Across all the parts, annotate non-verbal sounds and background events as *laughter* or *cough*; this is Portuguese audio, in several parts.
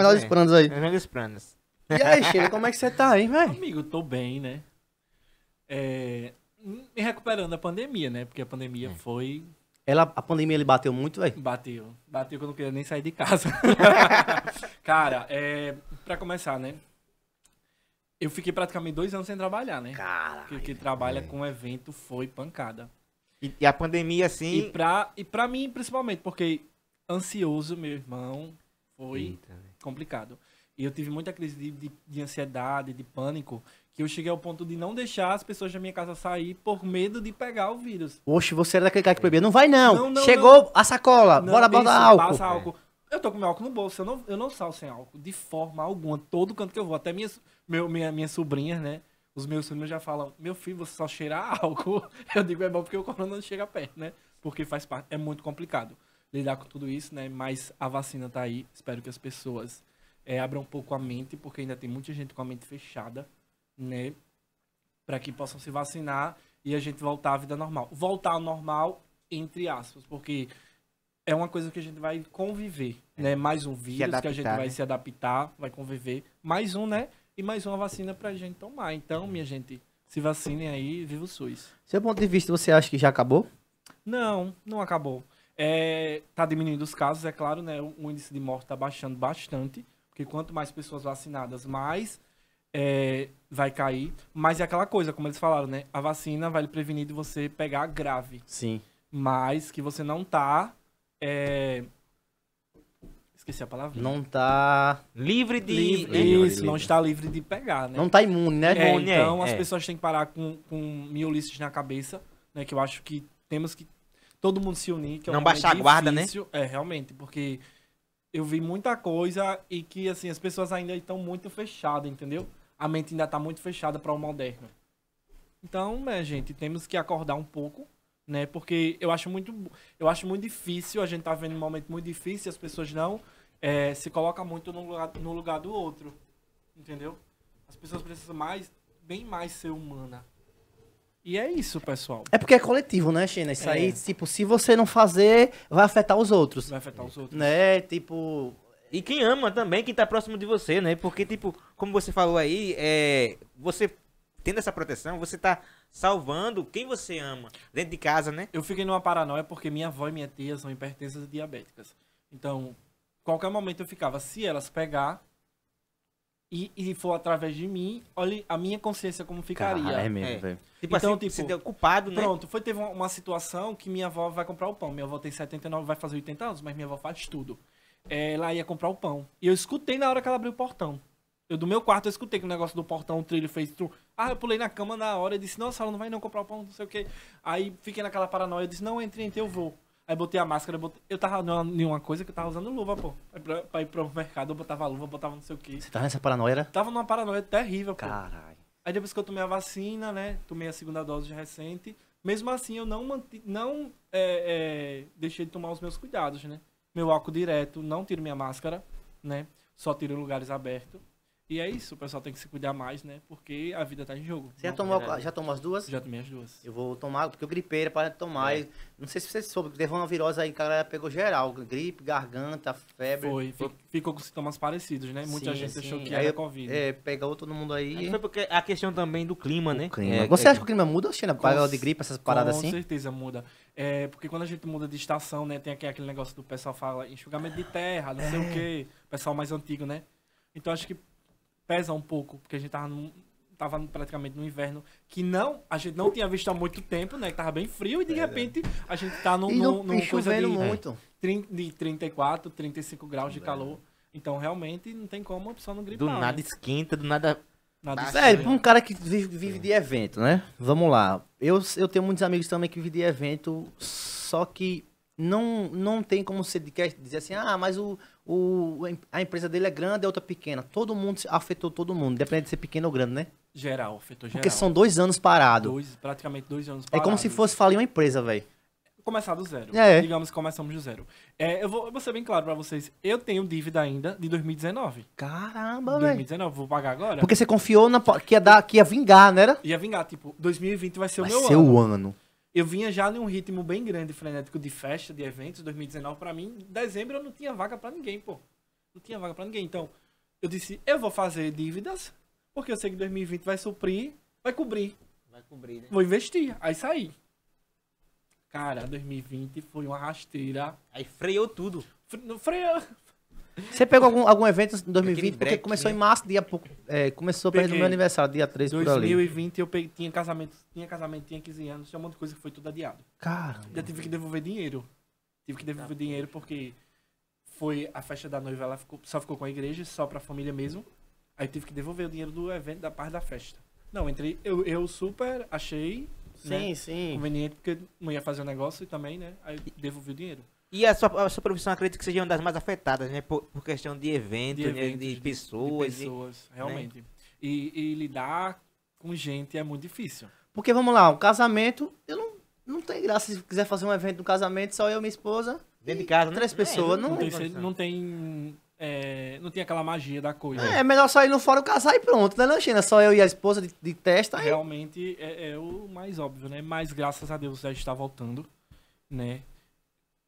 melhores é. planos aí. Melhores planos. E aí, Sheila, como é que você tá aí, velho? Amigo, tô bem, né? É, me recuperando da pandemia, né? Porque a pandemia é. foi ela, a pandemia ele bateu muito, velho? Bateu. Bateu que eu não queria nem sair de casa. *laughs* Cara, é, pra começar, né? Eu fiquei praticamente dois anos sem trabalhar, né? Cara. Que, que trabalha é. com evento foi pancada. E, e, a pandemia, assim. E pra, e pra mim, principalmente, porque ansioso, meu irmão. Foi Eita. complicado. E eu tive muita crise de, de, de, ansiedade, de pânico, que eu cheguei ao ponto de não deixar as pessoas da minha casa sair por medo de pegar o vírus. Oxe, você era daquele cara que bebia. Não vai não! não, não Chegou não. a sacola! bora botar álcool! Passa é. álcool. É. Eu tô com meu álcool no bolso, eu não, eu não saio sem álcool, de forma alguma, todo canto que eu vou. Até minhas, meu, minha, minhas sobrinhas, né? Os meus sobrinhos já falam, meu filho, você só cheira álcool. *laughs* Eu digo, é bom porque o corona não chega perto, né? Porque faz parte, é muito complicado lidar com tudo isso, né? Mas a vacina tá aí. Espero que as pessoas é, abram um pouco a mente, porque ainda tem muita gente com a mente fechada, né? Para que possam se vacinar e a gente voltar à vida normal. Voltar ao normal, entre aspas, porque é uma coisa que a gente vai conviver, é. né? Mais um vírus adaptar, que a gente vai né? se adaptar, vai conviver. Mais um, né? E mais uma vacina pra gente tomar. Então, minha gente, se vacinem aí, viva o SUS. Seu ponto de vista, você acha que já acabou? Não, não acabou. É, tá diminuindo os casos, é claro, né? O índice de morte tá baixando bastante, porque quanto mais pessoas vacinadas, mais é, vai cair. Mas é aquela coisa, como eles falaram, né? A vacina vai lhe prevenir de você pegar grave. Sim. Mas que você não tá. É... Esqueci a palavra. Não tá livre de. Livre, é Isso, livre. não está livre de pegar, né? Não tá imune, né? É, é então as é. pessoas têm que parar com, com miolices na cabeça, né? Que eu acho que temos que todo mundo se unir. Que é Não baixar a guarda, né? É, realmente, porque eu vi muita coisa e que, assim, as pessoas ainda estão muito fechadas, entendeu? A mente ainda tá muito fechada para o moderno. Então, né, gente, temos que acordar um pouco, né? Porque eu acho muito, eu acho muito difícil, a gente tá vendo um momento muito difícil, as pessoas não é, se colocam muito no lugar, no lugar do outro, entendeu? As pessoas precisam mais, bem mais ser humana. E é isso, pessoal. É porque é coletivo, né, China? Isso é. aí, tipo, se você não fazer, vai afetar os outros. Vai afetar os outros. Né? Tipo. E quem ama também, quem tá próximo de você, né? Porque, tipo, como você falou aí, é, você tendo essa proteção, você tá salvando quem você ama dentro de casa, né? Eu fiquei numa paranoia porque minha avó e minha tia são hipertensas e diabéticas. Então, qualquer momento eu ficava, se elas pegar, e, e for através de mim, olha a minha consciência como ficaria. Cara, é mesmo, é. velho. Tipo então, assim, tipo, você deu culpado, né? Pronto, foi, teve uma, uma, situação que minha avó vai comprar o pão. Minha avó tem 79, vai fazer 80 anos, mas minha avó faz tudo. É, ela ia comprar o pão. E eu escutei na hora que ela abriu o portão. Eu, do meu quarto, eu escutei que o negócio do portão, o trilho fez tru. Ah, eu pulei na cama na hora e disse, nossa, ela não vai não comprar o pão, não sei o quê. Aí fiquei naquela paranoia, eu disse, não, entre, entre, então eu vou. Aí botei a máscara, botei... eu tava em uma coisa que eu tava usando luva, pô. Aí pra, pra ir pro mercado, eu botava luva, botava não sei o quê. Você tava nessa paranoia? Tava numa paranoia terrível, pô. Caralho. Aí depois que eu tomei a vacina, né? Tomei a segunda dose recente. Mesmo assim, eu não, manti, não é, é, deixei de tomar os meus cuidados, né? Meu álcool direto, não tiro minha máscara, né? Só tiro em lugares abertos. E é isso, o pessoal tem que se cuidar mais, né? Porque a vida tá em jogo. Você já tomou, é já tomou as duas? Já tomei as duas. Eu vou tomar, porque eu gripei, era tomar. É. Não sei se você soube, teve uma virose aí, cara, pegou geral. Gripe, garganta, febre. Foi, foi. ficou com sintomas parecidos, né? Muita sim, gente sim. achou que aí, era Covid. É, pegou todo mundo aí. aí. Foi porque a questão também do clima, né? clima. É, você é. acha que o clima muda, China? paga de gripe, essas paradas com assim? Com certeza muda. É, porque quando a gente muda de estação, né? Tem aquele negócio do pessoal fala enxugamento de terra, não sei o é. quê. Pessoal mais antigo, né? Então acho que pesa um pouco, porque a gente tava, num, tava praticamente no inverno, que não, a gente não tinha visto há muito tempo, né? Que tava bem frio e de é, repente a gente tá num, no, num, coisa de, muito. de 34, 35 graus de calor. Então realmente não tem como a pessoa não gripar. Do né? nada né? esquenta, do nada Nada tá Sério, pra um cara que vive, vive, de evento, né? Vamos lá. Eu, eu tenho muitos amigos também que vivem de evento, só que não, não tem como você dizer assim, ah, mas o, o, a empresa dele é grande, a outra pequena. Todo mundo afetou todo mundo, depende de ser pequeno ou grande, né? Geral, afetou geral. Porque são dois anos parado. Dois, praticamente dois anos parado. É como se fosse falir uma empresa, velho. Começar do zero. É. Digamos que começamos do zero. É, eu, vou, eu vou ser bem claro pra vocês. Eu tenho dívida ainda de 2019. Caramba, velho. 2019, vou pagar agora. Porque você confiou na, que, ia dar, que ia vingar, né era? Ia vingar, tipo, 2020 vai ser vai o meu ano. Vai ser o ano eu vinha já num ritmo bem grande, frenético, de festa, de eventos, 2019 para mim, em dezembro eu não tinha vaga para ninguém, pô. Não tinha vaga para ninguém. Então, eu disse, eu vou fazer dívidas, porque eu sei que 2020 vai suprir, vai cobrir. Vai cobrir, né? Vou investir. Aí saí. Cara, 2020 foi uma rasteira. Aí freou tudo. Fre... Freou, você pegou algum, algum evento em 2020? Porque começou né? em março, dia pouco. É, começou perto do meu aniversário, dia 3 por ali. 2020 eu peguei, tinha casamento, tinha casamento, tinha 15 anos, tinha um monte de coisa que foi tudo adiado. Cara. Já tive que devolver dinheiro. Tive que devolver tá. dinheiro porque foi a festa da noiva, ela ficou, só ficou com a igreja, só pra família mesmo. Aí tive que devolver o dinheiro do evento, da parte da festa. Não, entrei, eu, eu super achei. Sim, né, sim. Conveniente, porque não ia fazer o um negócio e também, né? Aí devolvi o dinheiro. E a sua, a sua profissão acredito que seja uma das mais afetadas, né? Por, por questão de eventos, de, né? eventos, né? de pessoas. De pessoas, e, né? realmente. Né? E, e, lidar com gente é muito difícil. Porque vamos lá, o um casamento, eu não, não tem graça se quiser fazer um evento no casamento, só eu e minha esposa. Dentro de casa, né? Três né? pessoas, é, não, não, tem. Não tem, é, não tem aquela magia da coisa. É, é melhor só ir no fórum casar e pronto, né, Lanchina? É só eu e a esposa de, de testa. Realmente é, é o mais óbvio, né? Mas graças a Deus já está voltando, né?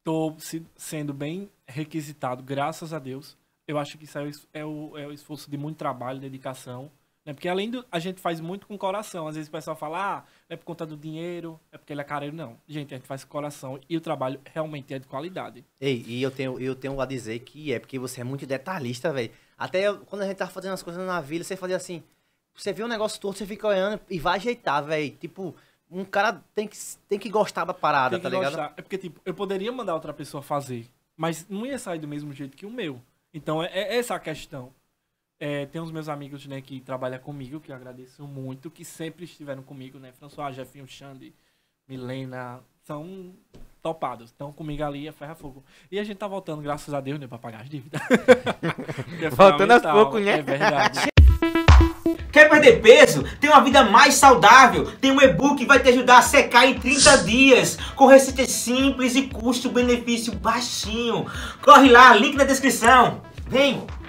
Estou se, sendo bem requisitado, graças a Deus. Eu acho que isso é o, é o, é o esforço de muito trabalho, dedicação. Né? Porque além do. A gente faz muito com coração. Às vezes o pessoal fala, ah, é por conta do dinheiro, é porque ele é careiro. Não. Gente, a gente faz com coração e o trabalho realmente é de qualidade. Ei, e eu tenho, eu tenho a dizer que é porque você é muito detalhista, velho. Até eu, quando a gente tá fazendo as coisas na vila, você fazia assim. Você vê um negócio torto, você fica olhando e vai ajeitar, velho. Tipo, um cara tem que, tem que gostar da parada, tá ligado? Gostar. É porque, tipo, eu poderia mandar outra pessoa fazer, mas não ia sair do mesmo jeito que o meu. Então, é, é essa a questão. É, tem os meus amigos, né, que trabalham comigo, que eu agradeço muito, que sempre estiveram comigo, né? François, Jefinho, Xande, Milena, são topados. Estão comigo ali, é ferra fogo. E a gente tá voltando, graças a Deus, né, pra pagar as dívidas. é *laughs* voltando aos poucos, né? É verdade. *laughs* Quer perder peso? Tem uma vida mais saudável. Tem um e-book que vai te ajudar a secar em 30 dias. Com receitas simples e custo-benefício baixinho. Corre lá, link na descrição. Vem!